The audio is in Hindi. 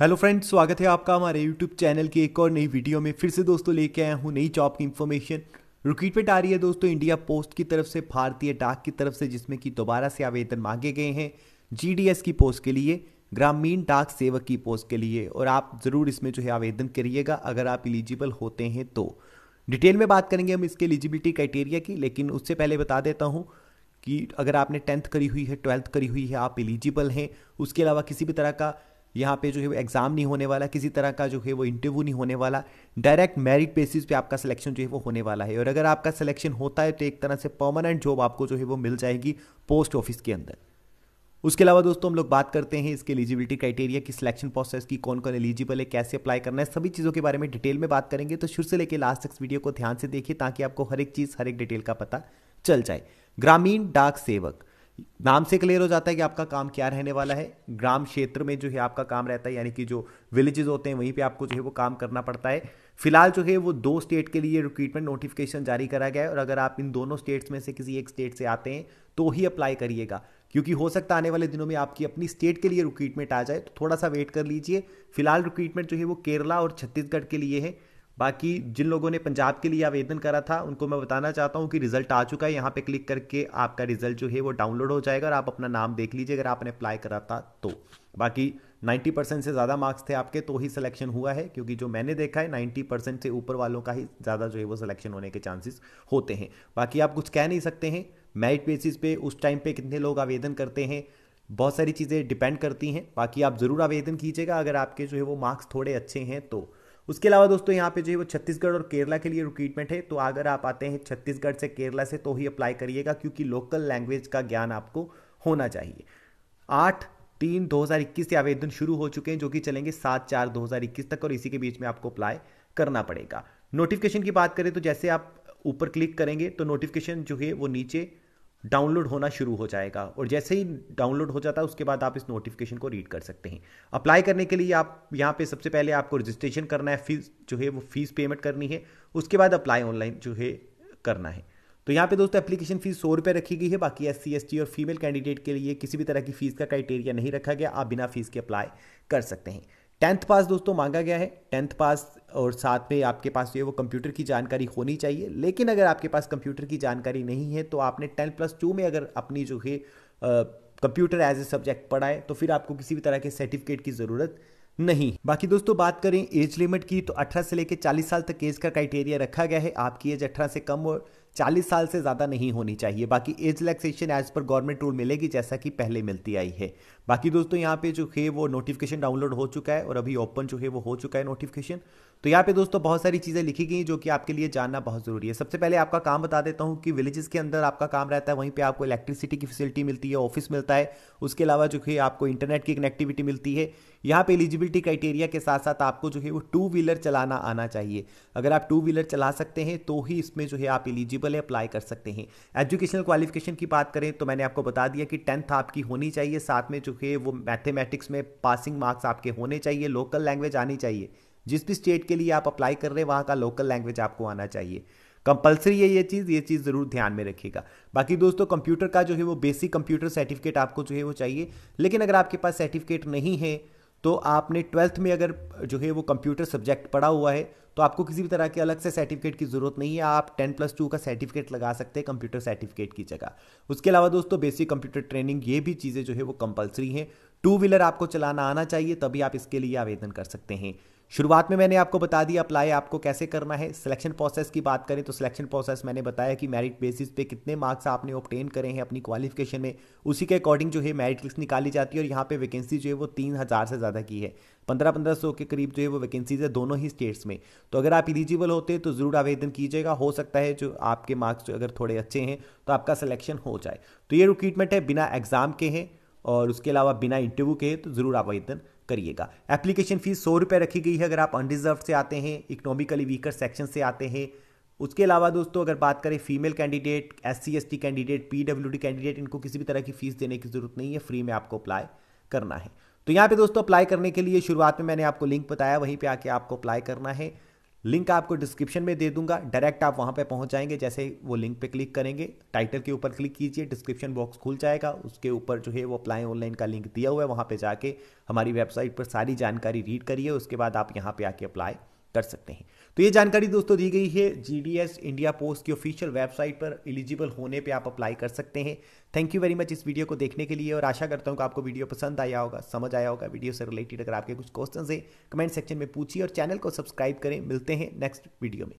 हेलो फ्रेंड्स स्वागत है आपका हमारे यूट्यूब चैनल की एक और नई वीडियो में फिर से दोस्तों लेके आया हूँ नई जॉब की इन्फॉर्मेशन रिक्रूटमेंट आ रही है दोस्तों इंडिया पोस्ट की तरफ से भारतीय डाक की तरफ से जिसमें कि दोबारा से आवेदन मांगे गए हैं जीडीएस की पोस्ट के लिए ग्रामीण डाक सेवक की पोस्ट के लिए और आप ज़रूर इसमें जो है आवेदन करिएगा अगर आप इलिजिबल होते हैं तो डिटेल में बात करेंगे हम इसके एलिजिबिलिटी क्राइटेरिया की लेकिन उससे पहले बता देता हूँ कि अगर आपने टेंथ करी हुई है ट्वेल्थ करी हुई है आप एलिजिबल हैं उसके अलावा किसी भी तरह का यहाँ पे जो है वो एग्ज़ाम नहीं होने वाला किसी तरह का जो है वो इंटरव्यू नहीं होने वाला डायरेक्ट मेरिट बेसिस पे आपका सिलेक्शन जो है वो होने वाला है और अगर आपका सिलेक्शन होता है तो एक तरह से परमानेंट जॉब आपको जो है वो मिल जाएगी पोस्ट ऑफिस के अंदर उसके अलावा दोस्तों हम लोग बात करते हैं इसके एलिजिबिलिटी क्राइटेरिया की सिलेक्शन प्रोसेस की कौन कौन एलिजिबल है कैसे अप्लाई करना है सभी चीज़ों के बारे में डिटेल में बात करेंगे तो शुरू से लेकर लास्ट तक वीडियो को ध्यान से देखिए ताकि आपको हर एक चीज़ हर एक डिटेल का पता चल जाए ग्रामीण डाक सेवक नाम से क्लियर हो जाता है कि आपका काम क्या रहने वाला है ग्राम क्षेत्र में जो है आपका काम रहता है यानी कि जो विलेजेस होते हैं वहीं पे आपको जो है वो काम करना पड़ता है फिलहाल जो है वो दो स्टेट के लिए रिक्रूटमेंट नोटिफिकेशन जारी करा गया है और अगर आप इन दोनों स्टेट्स में से किसी एक स्टेट से आते हैं तो ही अप्लाई करिएगा क्योंकि हो सकता है आने वाले दिनों में आपकी अपनी स्टेट के लिए रिक्रूटमेंट आ जाए तो थोड़ा सा वेट कर लीजिए फिलहाल रिक्रूटमेंट जो है वो केरला और छत्तीसगढ़ के लिए है बाकी जिन लोगों ने पंजाब के लिए आवेदन करा था उनको मैं बताना चाहता हूँ कि रिजल्ट आ चुका है यहाँ पे क्लिक करके आपका रिजल्ट जो है वो डाउनलोड हो जाएगा और आप अपना नाम देख लीजिए अगर आपने अप्लाई करा था तो बाकी 90 परसेंट से ज़्यादा मार्क्स थे आपके तो ही सिलेक्शन हुआ है क्योंकि जो मैंने देखा है 90 परसेंट से ऊपर वालों का ही ज़्यादा जो है वो सिलेक्शन होने के चांसेस होते हैं बाकी आप कुछ कह नहीं सकते हैं मेरिट बेसिस पे उस टाइम पे कितने लोग आवेदन करते हैं बहुत सारी चीज़ें डिपेंड करती हैं बाकी आप ज़रूर आवेदन कीजिएगा अगर आपके जो है वो मार्क्स थोड़े अच्छे हैं तो उसके अलावा दोस्तों यहाँ पे जो है वो छत्तीसगढ़ और केरला के लिए रिक्रूटमेंट है तो अगर आप आते हैं छत्तीसगढ़ से केरला से तो ही अप्लाई करिएगा क्योंकि लोकल लैंग्वेज का ज्ञान आपको होना चाहिए आठ तीन दो से आवेदन शुरू हो चुके हैं जो कि चलेंगे सात चार दो तक और इसी के बीच में आपको अप्लाई करना पड़ेगा नोटिफिकेशन की बात करें तो जैसे आप ऊपर क्लिक करेंगे तो नोटिफिकेशन जो है वो नीचे डाउनलोड होना शुरू हो जाएगा और जैसे ही डाउनलोड हो जाता है उसके बाद आप इस नोटिफिकेशन को रीड कर सकते हैं अप्लाई करने के लिए आप यहाँ पे सबसे पहले आपको रजिस्ट्रेशन करना है फीस जो है वो फीस पेमेंट करनी है उसके बाद अप्लाई ऑनलाइन जो है करना है तो यहाँ पे दोस्तों एप्लीकेशन फीस सौ रुपये रखी गई है बाकी एस सी और फीमेल कैंडिडेट के लिए किसी भी तरह की फीस का क्राइटेरिया नहीं रखा गया आप बिना फीस के अप्लाई कर सकते हैं टेंथ पास दोस्तों मांगा गया है टेंथ पास और साथ में आपके पास जो है वो कंप्यूटर की जानकारी होनी चाहिए लेकिन अगर आपके पास कंप्यूटर की जानकारी नहीं है तो आपने टेन प्लस टू में अगर अपनी जो है कंप्यूटर एज ए सब्जेक्ट पढ़ाए तो फिर आपको किसी भी तरह के सर्टिफिकेट की ज़रूरत नहीं बाकी दोस्तों बात करें एज लिमिट की तो 18 से लेकर 40 साल तक एज का क्राइटेरिया रखा गया है आपकी एज 18 से कम और 40 साल से ज़्यादा नहीं होनी चाहिए बाकी एज रिलैक्सेशन एज पर गवर्नमेंट रूल मिलेगी जैसा कि पहले मिलती आई है बाकी दोस्तों यहाँ पे जो है वो नोटिफिकेशन डाउनलोड हो चुका है और अभी ओपन जो है वो हो चुका है नोटिफिकेशन तो यहाँ पे दोस्तों बहुत सारी चीज़ें लिखी गई जो कि आपके लिए जानना बहुत ज़रूरी है सबसे पहले आपका काम बता देता हूँ कि विलेजेस के अंदर आपका काम रहता है वहीं पर आपको इलेक्ट्रिसिटी की फैसिलिटी मिलती है ऑफिस मिलता है उसके अलावा जो है आपको इंटरनेट की कनेक्टिविटी मिलती है यहाँ पे एलिजिबिलिटी क्राइटेरिया के साथ साथ आपको जो है वो टू व्हीलर चलाना आना चाहिए अगर आप टू व्हीलर चला सकते हैं तो ही इसमें जो है आप एलिजिबल है अप्लाई कर सकते हैं एजुकेशनल क्वालिफिकेशन की बात करें तो मैंने आपको बता दिया कि टेंथ आपकी होनी चाहिए साथ में जो चुके वो मैथमेटिक्स में पासिंग मार्क्स आपके होने चाहिए लोकल लैंग्वेज आनी चाहिए जिस भी स्टेट के लिए आप अप्लाई कर रहे हैं वहाँ का लोकल लैंग्वेज आपको आना चाहिए कंपलसरी है ये चीज़ ये चीज़ ज़रूर ध्यान में रखिएगा बाकी दोस्तों कंप्यूटर का जो है वो बेसिक कंप्यूटर सर्टिफिकेट आपको जो है वो चाहिए लेकिन अगर आपके पास सर्टिफिकेट नहीं है तो आपने ट्वेल्थ में अगर जो है वो कंप्यूटर सब्जेक्ट पढ़ा हुआ है तो आपको किसी भी तरह के अलग से सर्टिफिकेट की ज़रूरत नहीं है आप टेन प्लस टू का सर्टिफिकेट लगा सकते हैं कंप्यूटर सर्टिफिकेट की जगह उसके अलावा दोस्तों बेसिक कंप्यूटर ट्रेनिंग ये भी चीज़ें जो है वो कंपलसरी हैं टू व्हीलर आपको चलाना आना चाहिए तभी आप इसके लिए आवेदन कर सकते हैं शुरुआत में मैंने आपको बता दिया अप्लाई आपको कैसे करना है सिलेक्शन प्रोसेस की बात करें तो सिलेक्शन प्रोसेस मैंने बताया कि मेरिट बेसिस पे कितने मार्क्स आपने ऑप्टेन करे हैं अपनी क्वालिफिकेशन में उसी के अकॉर्डिंग जो है मेरिट लिस्ट निकाली जाती है और यहाँ पे वैकेंसी जो है वो तीन हज़ार से ज़्यादा की है पंद्रह पंद्रह सौ के करीब जो है वो वैकेंसीज है दोनों ही स्टेट्स में तो अगर आप इलिजिबल होते तो ज़रूर आवेदन कीजिएगा हो सकता है जो आपके मार्क्स अगर थोड़े अच्छे हैं तो आपका सिलेक्शन हो जाए तो ये रिक्रूटमेंट है बिना एग्ज़ाम के हैं और उसके अलावा बिना इंटरव्यू के तो ज़रूर आवेदन करिएगा एप्लीकेशन फ़ीस सौ रुपये रखी गई है अगर आप अनरिजर्व से आते हैं इकोनॉमिकली वीकर सेक्शन से आते हैं उसके अलावा दोस्तों अगर बात करें female candidate S C S T candidate P W D candidate इनको किसी भी तरह की फ़ीस देने की ज़रूरत नहीं है फ्री में आपको अप्लाई करना है तो यहाँ पे दोस्तों अप्लाई करने के लिए शुरुआत में मैंने आपको लिंक बताया वहीं पे आके आपको अप्लाई करना है लिंक आपको डिस्क्रिप्शन में दे दूंगा डायरेक्ट आप वहां पे पहुंच जाएंगे जैसे वो लिंक पे क्लिक करेंगे टाइटल के ऊपर क्लिक कीजिए डिस्क्रिप्शन बॉक्स खुल जाएगा उसके ऊपर जो है वो अप्लाई ऑनलाइन का लिंक दिया हुआ है वहाँ पर जाके हमारी वेबसाइट पर सारी जानकारी रीड करिए उसके बाद आप यहाँ पर आके अप्लाई कर सकते हैं तो ये जानकारी दोस्तों दी गई है जीडीएस इंडिया पोस्ट की ऑफिशियल वेबसाइट पर एलिजिबल होने पे आप अप्लाई कर सकते हैं थैंक यू वेरी मच इस वीडियो को देखने के लिए और आशा करता हूँ कि आपको वीडियो पसंद आया होगा समझ आया होगा वीडियो से रिलेटेड अगर आपके कुछ क्वेश्चन है कमेंट सेक्शन में पूछिए और चैनल को सब्सक्राइब करें मिलते हैं नेक्स्ट वीडियो में